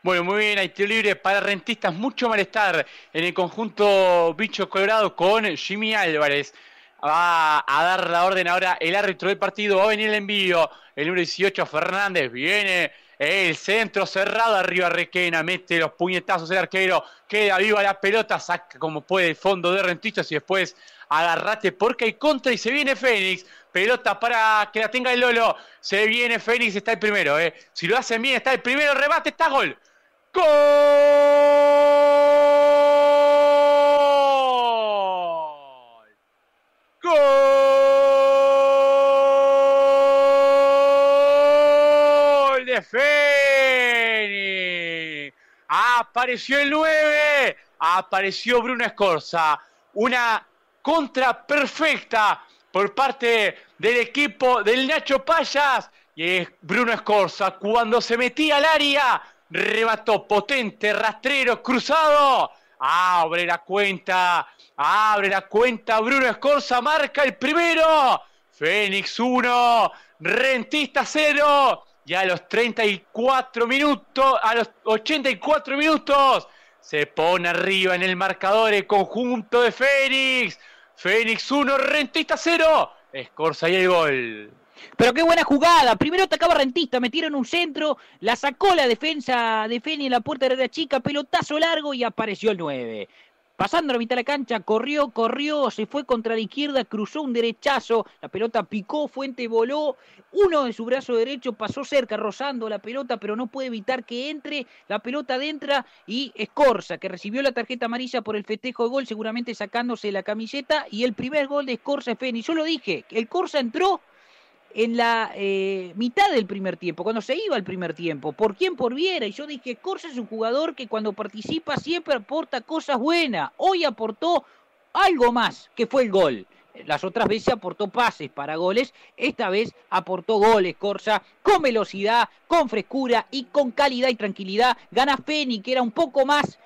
Bueno, muy bien, hay tiro libre para rentistas, mucho malestar en el conjunto Bicho Colorado con Jimmy Álvarez. Va a dar la orden ahora el árbitro del partido, va a venir el envío, el número 18 Fernández, viene el centro cerrado arriba Requena, mete los puñetazos el arquero, queda viva la pelota, saca como puede el fondo de rentistas y después agarrate porque hay contra y se viene Fénix. Pelota para que la tenga el Lolo. Se viene Fénix, está el primero. Eh. Si lo hacen bien, está el primero, rebate, está gol. ¡Gol! ¡Gol! De Feni. Apareció el 9. Apareció Bruno Escorza. Una contra perfecta por parte del equipo del Nacho Payas. Y es Bruno Escorza cuando se metía al área rebató potente, rastrero, cruzado. Abre la cuenta, abre la cuenta. Bruno Escorza marca el primero. Fénix 1, Rentista 0. Y a los 34 minutos, a los 84 minutos, se pone arriba en el marcador el conjunto de Fénix. Fénix 1, Rentista 0. Escorza y el gol. Pero qué buena jugada. Primero atacaba Rentista, metieron un centro, la sacó la defensa de Feni en la puerta de la chica, pelotazo largo y apareció el 9. Pasando a la mitad de la cancha, corrió, corrió, se fue contra la izquierda, cruzó un derechazo, la pelota picó, Fuente voló, uno de su brazo derecho pasó cerca, rozando la pelota, pero no puede evitar que entre, la pelota adentra y Escorza, que recibió la tarjeta amarilla por el festejo de gol, seguramente sacándose la camiseta, y el primer gol de Escorza es Feni. Yo lo dije, el Corsa entró en la eh, mitad del primer tiempo, cuando se iba al primer tiempo, por quién por Viera. Y yo dije, Corsa es un jugador que cuando participa siempre aporta cosas buenas. Hoy aportó algo más, que fue el gol. Las otras veces aportó pases para goles, esta vez aportó goles, Corsa, con velocidad, con frescura y con calidad y tranquilidad. Gana Feni, que era un poco más